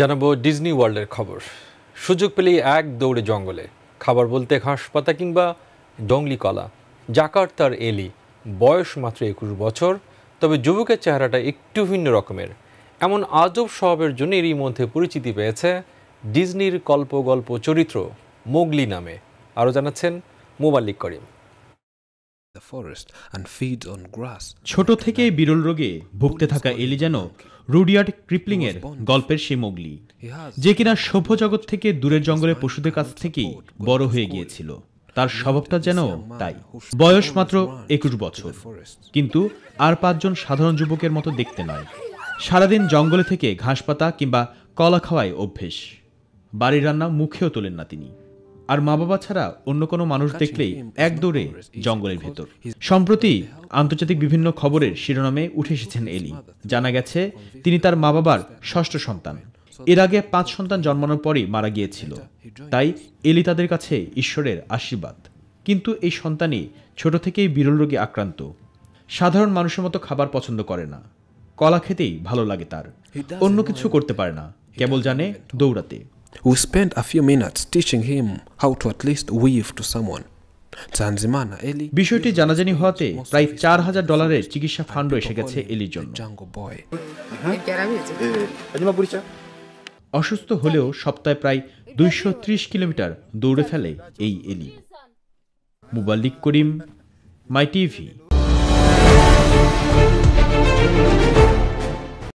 জানাবো ডিজনি ওয়ার্ল্ডের খবর সুযোগ পেলেই এক দৌড়ে জঙ্গলে খাবার বলতে ঘাস পাতা কিংবা ডংলি কলা জাকার্তার এলি বয়স মাত্র একুশ বছর তবে যুবকের চেহারাটা একটু ভিন্ন রকমের এমন আজব স্বভাবের জন্য এরই মধ্যে পরিচিতি পেয়েছে ডিজনির কল্পগল্প চরিত্র মোগলি নামে আরও জানাচ্ছেন মোবালিক করিম ছোট থেকেই বিরল রোগে ভুগতে থাকা এলি যেন রুডিয়ার্ড ক্রিপলিংয়ের গল্পের সে মোগলি যে কিনা সভ্য জগৎ থেকে দূরের জঙ্গলে পশুদের কাছ থেকেই বড় হয়ে গিয়েছিল তার স্বভাবটা যেন তাই বয়স মাত্র একুশ বছর কিন্তু আর পাঁচজন সাধারণ যুবকের মতো দেখতে নয় সারাদিন জঙ্গলে থেকে ঘাস পাতা কিংবা কলা খাওয়ায় অভ্যেস বাড়ির রান্না মুখেও তোলেন না তিনি আর মা বাবা ছাড়া অন্য কোনো মানুষ দেখলেই এক দৌড়ে জঙ্গলের ভেতর সম্প্রতি আন্তর্জাতিক বিভিন্ন খবরের শিরোনামে উঠে এসেছেন এলি জানা গেছে তিনি তার মা বাবার ষষ্ঠ সন্তান এর আগে পাঁচ সন্তান জন্মানোর পরই মারা গিয়েছিল তাই এলি তাদের কাছে ঈশ্বরের আশীর্বাদ কিন্তু এই সন্তানই ছোট থেকেই বিরল রোগে আক্রান্ত সাধারণ মানুষের মতো খাবার পছন্দ করে না কলা খেতেই ভালো লাগে তার অন্য কিছু করতে পারে না কেবল জানে দৌড়াতে We spent a few minutes teaching him how to at least wave to someone. বিষয়টি জানাজানি হওয়াতে প্রায় চার হাজার ডলারের চিকিৎসা ফান্ড এসে গেছে এলির জন্য অসুস্থ হলেও সপ্তাহে প্রায় দুইশো ত্রিশ কিলোমিটার দৌড়ে ফেলে এই এলি মুবাল্লিক করিম মাই টিভি